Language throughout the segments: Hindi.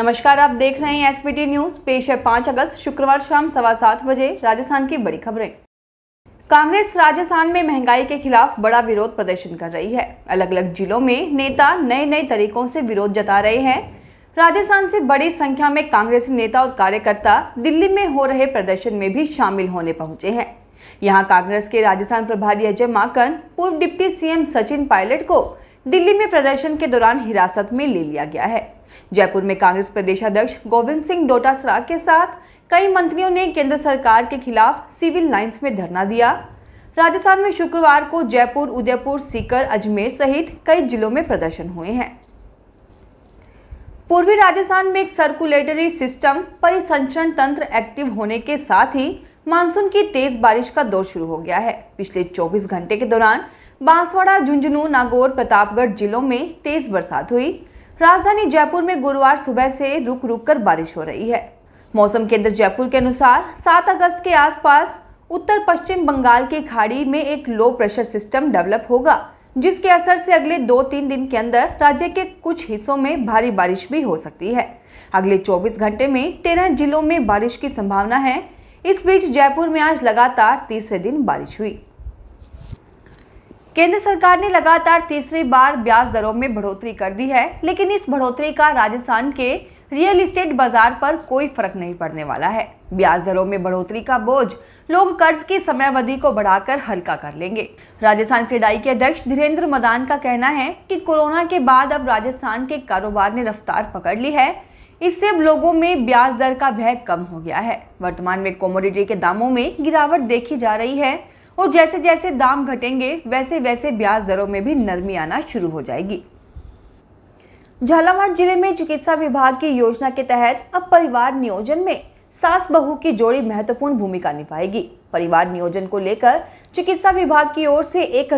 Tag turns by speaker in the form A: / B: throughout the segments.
A: नमस्कार आप देख रहे हैं एसपीटी न्यूज पेश है पांच अगस्त शुक्रवार शाम सवा सात बजे राजस्थान की बड़ी खबरें कांग्रेस राजस्थान में महंगाई के खिलाफ बड़ा विरोध प्रदर्शन कर रही है अलग अलग जिलों में नेता नए नए तरीकों से विरोध जता रहे हैं राजस्थान से बड़ी संख्या में कांग्रेसी नेता और कार्यकर्ता दिल्ली में हो रहे प्रदर्शन में भी शामिल होने पहुंचे हैं यहाँ कांग्रेस के राजस्थान प्रभारी अजय माकन पूर्व डिप्टी सीएम सचिन पायलट को दिल्ली में प्रदर्शन के दौरान हिरासत में ले लिया गया है जयपुर में कांग्रेस प्रदेश अध्यक्ष गोविंद सिंह डोटासरा के साथ कई मंत्रियों ने केंद्र सरकार के खिलाफ सिविल लाइंस में धरना दिया राजस्थान में शुक्रवार को जयपुर उदयपुर सीकर अजमेर सहित कई जिलों में प्रदर्शन हुए हैं पूर्वी राजस्थान में एक सर्कुलेटरी सिस्टम परिसंचरण तंत्र एक्टिव होने के साथ ही मानसून की तेज बारिश का दौर शुरू हो गया है पिछले 24 घंटे के दौरान बांसवाड़ा झुंझुनू नागौर प्रतापगढ़ जिलों में तेज बरसात हुई राजधानी जयपुर में गुरुवार सुबह से रुक रुक कर बारिश हो रही है मौसम केंद्र जयपुर के अनुसार 7 अगस्त के आसपास उत्तर पश्चिम बंगाल की खाड़ी में एक लो प्रेशर सिस्टम डेवलप होगा जिसके असर से अगले दो तीन दिन के अंदर राज्य के कुछ हिस्सों में भारी बारिश भी हो सकती है अगले 24 घंटे में तेरह जिलों में बारिश की संभावना है इस बीच जयपुर में आज लगातार तीसरे दिन बारिश हुई केंद्र सरकार ने लगातार तीसरी बार ब्याज दरों में बढ़ोतरी कर दी है लेकिन इस बढ़ोतरी का राजस्थान के रियल एस्टेट बाजार पर कोई फर्क नहीं पड़ने वाला है ब्याज दरों में बढ़ोतरी का बोझ लोग कर्ज की समयावधि को बढ़ाकर हल्का कर लेंगे राजस्थान क्रेडाई के अध्यक्ष धीरेन्द्र मदान का कहना है कि कोरोना के बाद अब राजस्थान के कारोबार ने रफ्तार पकड़ ली है इससे अब लोगों में ब्याज दर का भय कम हो गया है वर्तमान में कॉमोडिटी के दामों में गिरावट देखी जा रही है और जैसे जैसे दाम घटेंगे वैसे वैसे ब्याज दरों में भी नरमी आना शुरू हो जाएगी झालावाड़ जिले में चिकित्सा विभाग की योजना के तहत अब परिवार नियोजन में सास बहू की जोड़ी महत्वपूर्ण भूमिका निभाएगी परिवार नियोजन को लेकर चिकित्सा विभाग की ओर से एक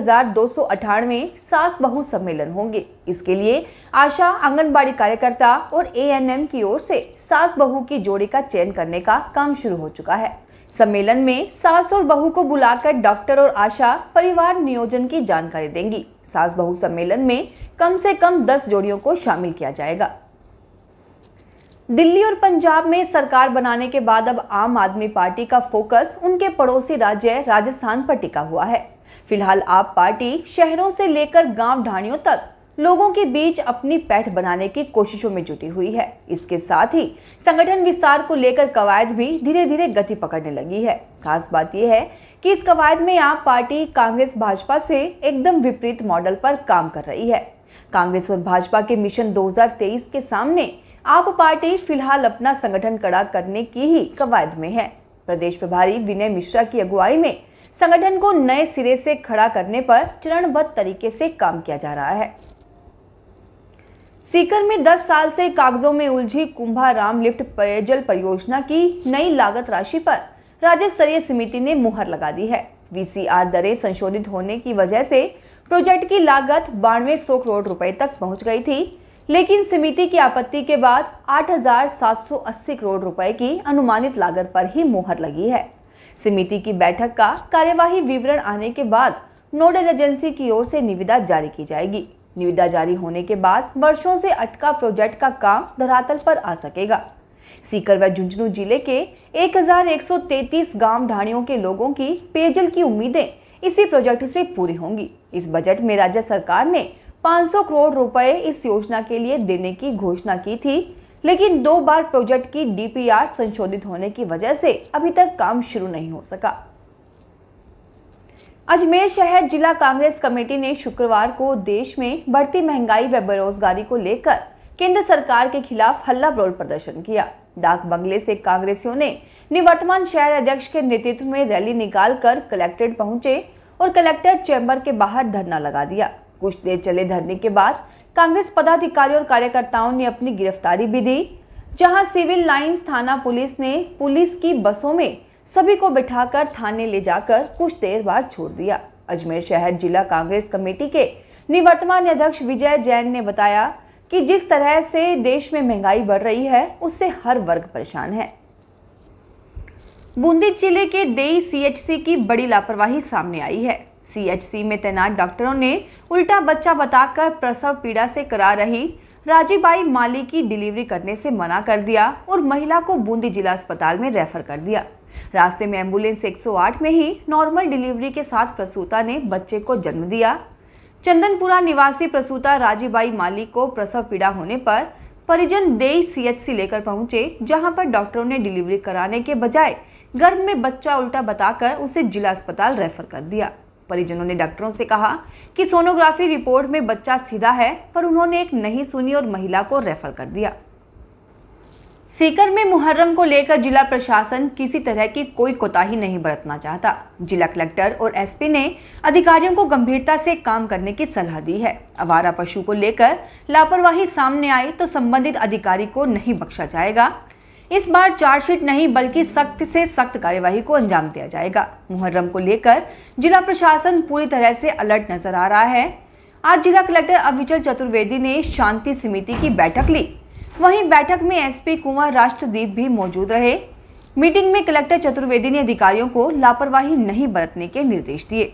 A: सास बहू सम्मेलन होंगे इसके लिए आशा आंगनबाड़ी कार्यकर्ता और एएनएम की ओर से सास बहू की जोड़ी का चयन करने का काम शुरू हो चुका है सम्मेलन में सास और बहू को बुलाकर डॉक्टर और आशा परिवार नियोजन की जानकारी देंगी सास बहू सम्मेलन में कम से कम 10 जोड़ियों को शामिल किया जाएगा दिल्ली और पंजाब में सरकार बनाने के बाद अब आम आदमी पार्टी का फोकस उनके पड़ोसी राज्य राजस्थान पर टिका हुआ है फिलहाल आप पार्टी शहरों से लेकर गांव ढाणियों तक लोगों के बीच अपनी पैठ बनाने की कोशिशों में जुटी हुई है इसके साथ ही संगठन विस्तार को लेकर कवायद भी धीरे धीरे गति पकड़ने लगी है खास बात यह है कि इस कवायद में आप पार्टी कांग्रेस भाजपा से एकदम विपरीत मॉडल पर काम कर रही है कांग्रेस और भाजपा के मिशन 2023 के सामने आप पार्टी फिलहाल अपना संगठन कड़ा करने की ही कवायद में है प्रदेश प्रभारी विनय मिश्रा की अगुवाई में संगठन को नए सिरे से खड़ा करने पर चरणबद्ध तरीके से काम किया जा रहा है सीकर में 10 साल से कागजों में उलझी कुंभा राम लिफ्ट पेयजल परियोजना की नई लागत राशि पर राज्य स्तरीय समिति ने मुहर लगा दी है वीसीआर दरें संशोधित होने की वजह से प्रोजेक्ट की लागत बानवे सौ करोड़ रुपए तक पहुंच गई थी लेकिन समिति की आपत्ति के बाद 8,780 करोड़ रुपए की अनुमानित लागत पर ही मुहर लगी है समिति की बैठक का कार्यवाही विवरण आने के बाद नोडल एजेंसी की ओर से निविदा जारी की जाएगी निविदा जारी होने के बाद वर्षों से अटका प्रोजेक्ट का काम धरातल पर आ सकेगा सीकर व झुंझुनू जिले के 1133 गांव ढाणियों के लोगों की पेयजल की उम्मीदें इसी प्रोजेक्ट से पूरी होंगी इस बजट में राज्य सरकार ने 500 करोड़ रुपए इस योजना के लिए देने की घोषणा की थी लेकिन दो बार प्रोजेक्ट की डीपीआर संशोधित होने की वजह से अभी तक काम शुरू नहीं हो सका अजमेर शहर जिला कांग्रेस कमेटी ने शुक्रवार को देश में बढ़ती महंगाई व बेरोजगारी को लेकर केंद्र सरकार के खिलाफ हल्ला बोल प्रदर्शन किया डाक बंगले से कांग्रेसियों ने निवर्तमान शहर अध्यक्ष के नेतृत्व में रैली निकालकर कलेक्ट्रेट पहुंचे और कलेक्टर चैम्बर के बाहर धरना लगा दिया कुछ देर चले धरने के बाद कांग्रेस पदाधिकारी और कार्यकर्ताओं ने अपनी गिरफ्तारी भी दी जहां सिविल लाइंस थाना पुलिस ने पुलिस की बसों में सभी को बिठाकर थाने ले जाकर कुछ देर बाद छोड़ दिया अजमेर शहर जिला कांग्रेस कमेटी के निवर्तमान अध्यक्ष विजय जैन ने बताया कि जिस तरह से देश में महंगाई बढ़ रही है उससे हर वर्ग परेशान है बूंदी जिले के देई सीएचसी की बड़ी लापरवाही सामने आई है सीएचसी में तैनात डॉक्टरों ने उल्टा बच्चा बताकर प्रसव पीड़ा से करा रही राजीबाई माली की डिलीवरी करने से मना कर दिया और महिला को बूंदी जिला अस्पताल में रेफर कर दिया रास्ते में एम्बुलेंस 108 में ही नॉर्मल डिलीवरी के साथ प्रसूता ने बच्चे को जन्म दिया चंदनपुरा निवासी प्रसूता राजीबाई माली को प्रसव पीड़ा होने पर परिजन देई सीएचसी लेकर पहुंचे जहां पर डॉक्टरों ने डिलीवरी कराने के बजाय गर्भ में बच्चा उल्टा बताकर उसे जिला अस्पताल रेफर कर दिया परिजनों ने डॉक्टरों से कहा कि सोनोग्राफी रिपोर्ट में बच्चा सीधा है पर उन्होंने एक नहीं सुनी और महिला को रेफर कर दिया सीकर में मुहर्रम को लेकर जिला प्रशासन किसी तरह की कोई कोताही नहीं बरतना चाहता जिला कलेक्टर और एसपी ने अधिकारियों को गंभीरता से काम करने की सलाह दी है अवारा पशु को लेकर लापरवाही सामने आई तो संबंधित अधिकारी को नहीं बख्शा जाएगा इस बार चार्जशीट नहीं बल्कि सख्त से सख्त कार्यवाही को अंजाम दिया जाएगा मुहर्रम को लेकर जिला प्रशासन पूरी तरह से अलर्ट नजर आ रहा है आज जिला कलेक्टर अविचल चतुर्वेदी ने शांति समिति की बैठक ली वहीं बैठक में एसपी कुंवर राष्ट्रदीप भी मौजूद रहे मीटिंग में कलेक्टर चतुर्वेदी ने अधिकारियों को लापरवाही नहीं बरतने के निर्देश दिए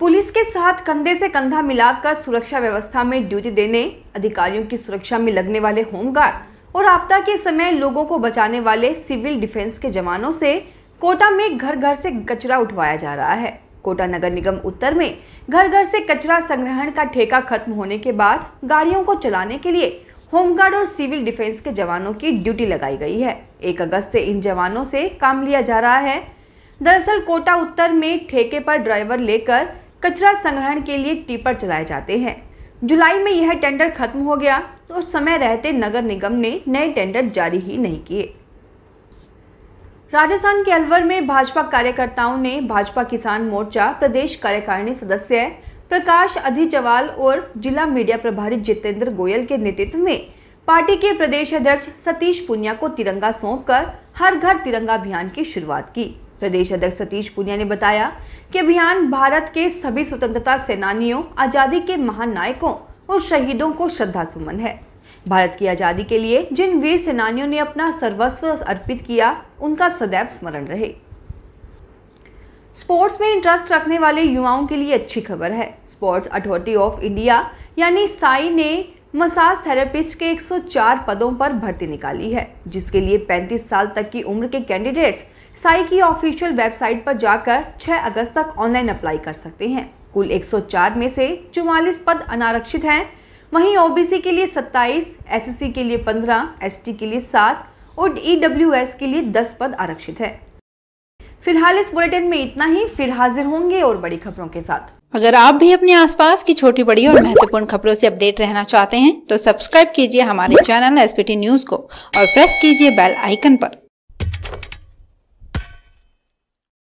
A: पुलिस के साथ कंधे से कंधा मिलाकर सुरक्षा व्यवस्था में ड्यूटी देने अधिकारियों की सुरक्षा में लगने वाले होमगार्ड और आपदा के समय लोगों को बचाने वाले सिविल डिफेंस के जवानों से कोटा में घर घर से कचरा उठवाया जा रहा है कोटा नगर निगम उत्तर में घर घर से कचरा संग्रहण का ठेका खत्म होने के बाद गाड़ियों को चलाने के लिए होमगार्ड और सिविल डिफेंस के जवानों की ड्यूटी लगाई गई है एक अगस्त से इन जवानों से काम लिया जा रहा है दरअसल कोटा उत्तर में ठेके पर ड्राइवर लेकर कचरा संग्रहण के लिए टीपर चलाए जाते हैं जुलाई में यह टेंडर खत्म हो गया और तो समय रहते नगर निगम ने नए टेंडर जारी ही नहीं किए राजस्थान के अलवर में भाजपा कार्यकर्ताओं ने भाजपा किसान मोर्चा प्रदेश कार्यकारिणी सदस्य प्रकाश अधिचवाल और जिला मीडिया प्रभारी जितेंद्र गोयल के नेतृत्व में पार्टी के प्रदेश अध्यक्ष सतीश पुनिया को तिरंगा सौंपकर हर घर तिरंगा अभियान की शुरुआत की प्रदेश अध्यक्ष सतीश पुनिया ने बताया कि अभियान भारत के सभी स्वतंत्रता सेनानियों आजादी के महान नायकों और शहीदों को श्रद्धा सुमन है भारत की आज़ादी के लिए जिन वीर सेनानियों ने अपना सर्वस्व अर्पित किया उनका सदैव स्मरण रहे स्पोर्ट्स में इंटरेस्ट रखने वाले युवाओं के लिए अच्छी खबर है स्पोर्ट्स अथॉरिटी ऑफ इंडिया यानी साई ने मसाज थेरेपिस्ट के 104 पदों पर भर्ती निकाली है जिसके लिए 35 साल तक की उम्र के कैंडिडेट्स साई की ऑफिशियल वेबसाइट पर जाकर 6 अगस्त तक ऑनलाइन अप्लाई कर सकते हैं कुल 104 में से चौवालीस पद अनारक्षित हैं वहीं ओबीसी के लिए 27, एससी के लिए 15, एसटी के लिए 7 और ईडब्ल्यूएस e के लिए 10 पद आरक्षित है फिलहाल इस बुलेटिन में इतना ही फिर हाजिर होंगे और बड़ी खबरों के साथ अगर आप भी अपने आसपास की छोटी बड़ी और महत्वपूर्ण खबरों से अपडेट रहना चाहते हैं तो सब्सक्राइब कीजिए हमारे चैनल एस न्यूज को और प्रेस कीजिए बेल आइकन आरोप